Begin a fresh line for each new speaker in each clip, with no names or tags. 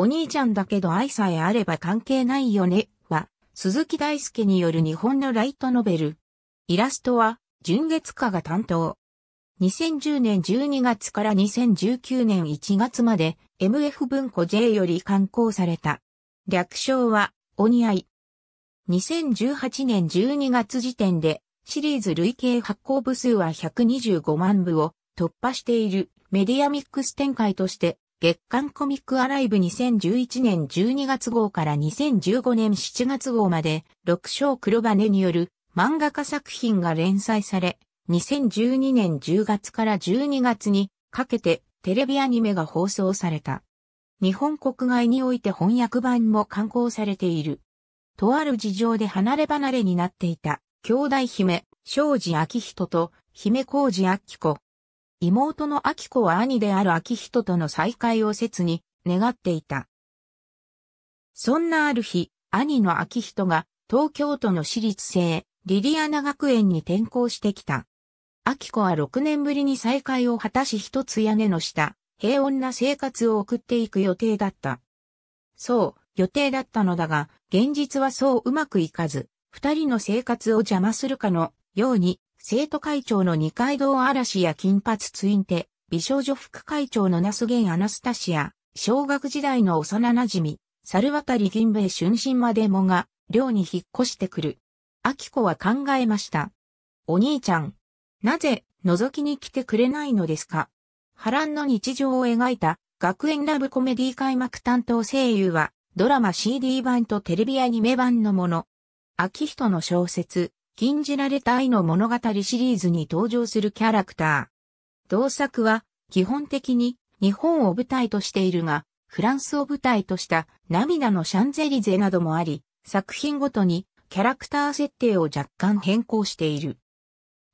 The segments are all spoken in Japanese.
お兄ちゃんだけど愛さえあれば関係ないよね、は、鈴木大介による日本のライトノベル。イラストは、純月化が担当。2010年12月から2019年1月まで MF 文庫 J より刊行された。略称は、お似合い。2018年12月時点でシリーズ累計発行部数は125万部を突破しているメディアミックス展開として月刊コミックアライブ2011年12月号から2015年7月号まで、六章黒羽による漫画家作品が連載され、2012年10月から12月にかけてテレビアニメが放送された。日本国外において翻訳版も刊行されている。とある事情で離れ離れになっていた、兄弟姫、庄司明人と姫小路明子、妹の秋子は兄である秋人との再会を切に願っていた。そんなある日、兄の秋人が東京都の私立生、リリアナ学園に転校してきた。秋子は6年ぶりに再会を果たし一つ屋根の下、平穏な生活を送っていく予定だった。そう、予定だったのだが、現実はそううまくいかず、二人の生活を邪魔するかのように、生徒会長の二階堂嵐や金髪ツインテ、美少女副会長のナスゲンアナスタシア、小学時代の幼馴染み、猿渡銀兵衛春心までもが、寮に引っ越してくる。秋子は考えました。お兄ちゃん、なぜ、覗きに来てくれないのですか波乱の日常を描いた、学園ラブコメディ開幕担当声優は、ドラマ CD 版とテレビアニメ版のもの。秋人の小説、禁じられた愛の物語シリーズに登場するキャラクター。同作は、基本的に日本を舞台としているが、フランスを舞台とした涙のシャンゼリゼなどもあり、作品ごとにキャラクター設定を若干変更している。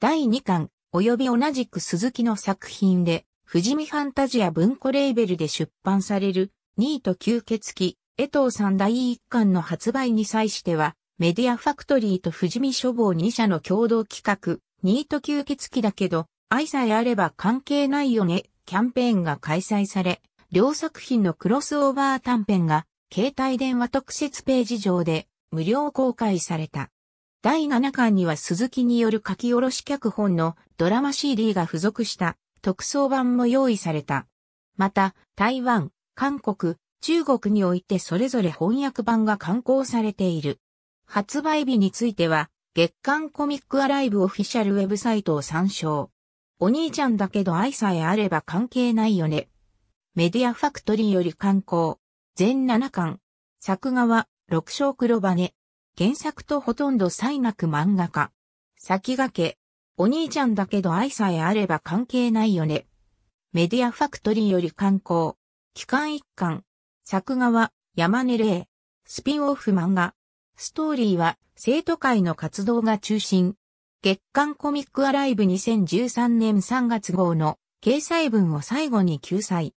第2巻、及び同じく鈴木の作品で、富士見ファンタジア文庫レーベルで出版される、ニート吸血鬼、江藤さん第1巻の発売に際しては、メディアファクトリーと富士見書房2社の共同企画、ニート吸血鬼だけど、愛さえあれば関係ないよね、キャンペーンが開催され、両作品のクロスオーバー短編が、携帯電話特設ページ上で、無料公開された。第7巻には鈴木による書き下ろし脚本のドラマ CD が付属した特装版も用意された。また、台湾、韓国、中国においてそれぞれ翻訳版が刊行されている。発売日については、月刊コミックアライブオフィシャルウェブサイトを参照。お兄ちゃんだけど愛さえあれば関係ないよね。メディアファクトリーより刊行。全7巻。作画は、六章黒羽。原作とほとんど異なく漫画家。先駆け。お兄ちゃんだけど愛さえあれば関係ないよね。メディアファクトリーより刊行。期間1巻。作画は、山根玲。スピンオフ漫画。ストーリーは生徒会の活動が中心。月刊コミックアライブ2013年3月号の掲載文を最後に救済。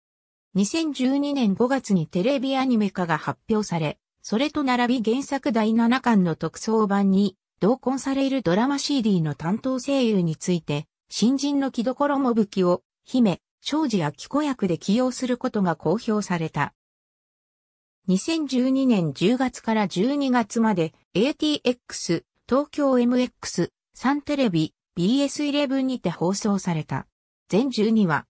2012年5月にテレビアニメ化が発表され、それと並び原作第7巻の特装版に同梱されるドラマ CD の担当声優について、新人の木所もぶきを、姫、庄司明子役で起用することが公表された。2012年10月から12月まで ATX、東京 MX、サンテレビ、BS11 にて放送された。全12話。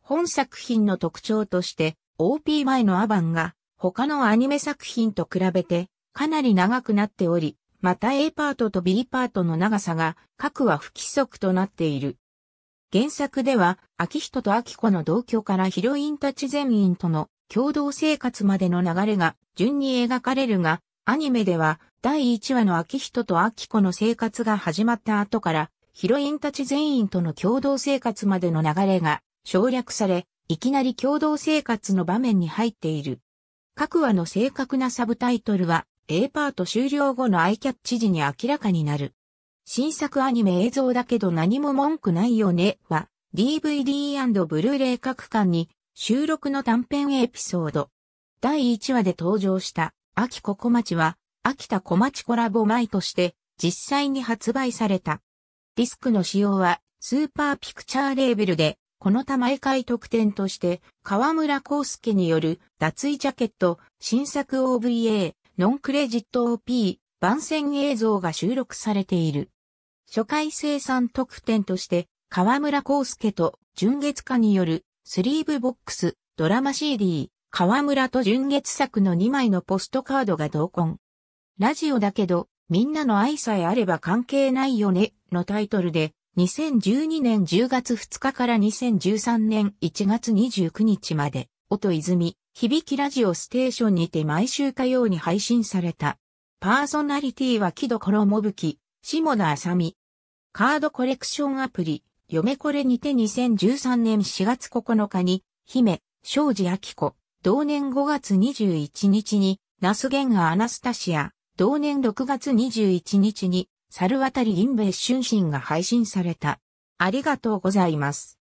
本作品の特徴として OP 前のアバンが他のアニメ作品と比べてかなり長くなっており、また A パートと B パートの長さが各は不規則となっている。原作では、秋人と秋子の同居からヒロインたち全員との共同生活までの流れが順に描かれるが、アニメでは第1話の秋人と秋子の生活が始まった後から、ヒロインたち全員との共同生活までの流れが省略され、いきなり共同生活の場面に入っている。各話の正確なサブタイトルは A パート終了後のアイキャッチ時に明らかになる。新作アニメ映像だけど何も文句ないよねは DVD& ブルーレイ各巻に収録の短編エピソード。第1話で登場した、秋子小町は、秋田小町コラボ前として、実際に発売された。ディスクの使用は、スーパーピクチャーレーベルで、この他毎回特典として、河村康介による、脱衣ジャケット、新作 OVA、ノンクレジット OP、番宣映像が収録されている。初回生産特典として、河村康介と純月化によるスリーブボックス、ドラマ CD、河村と純月作の2枚のポストカードが同梱。ラジオだけど、みんなの愛さえあれば関係ないよね、のタイトルで、2012年10月2日から2013年1月29日まで、音泉、響きラジオステーションにて毎週火曜に配信された。パーソナリティは木戸衣吹、下田あさみ。カードコレクションアプリ、嫁これにて2013年4月9日に、姫、庄司明子、同年5月21日に、ナスゲンアアナスタシア、同年6月21日に、猿渡りインベ春心が配信された。ありがとうございます。